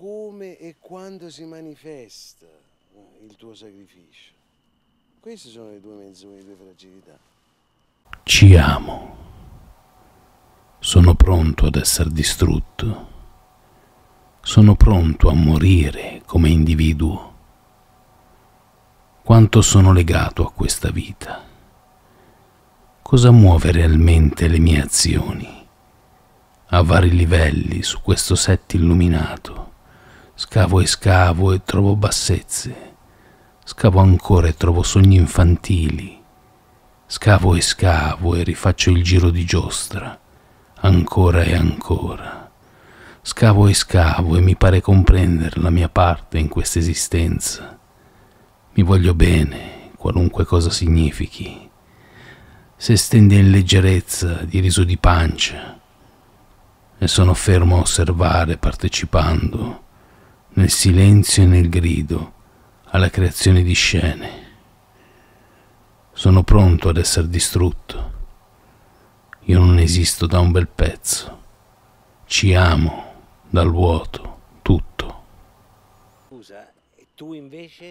come e quando si manifesta eh, il tuo sacrificio. Queste sono le tue menzoglie, le due fragilità. Ci amo. Sono pronto ad essere distrutto. Sono pronto a morire come individuo. Quanto sono legato a questa vita? Cosa muove realmente le mie azioni a vari livelli su questo set illuminato? Scavo e scavo e trovo bassezze. Scavo ancora e trovo sogni infantili. Scavo e scavo e rifaccio il giro di giostra. Ancora e ancora. Scavo e scavo e mi pare comprendere la mia parte in questa esistenza. Mi voglio bene, qualunque cosa significhi. Se stende in leggerezza di riso di pancia e sono fermo a osservare partecipando nel silenzio e nel grido, alla creazione di scene. Sono pronto ad essere distrutto. Io non esisto da un bel pezzo. Ci amo dal vuoto, tutto. Scusa, tu invece...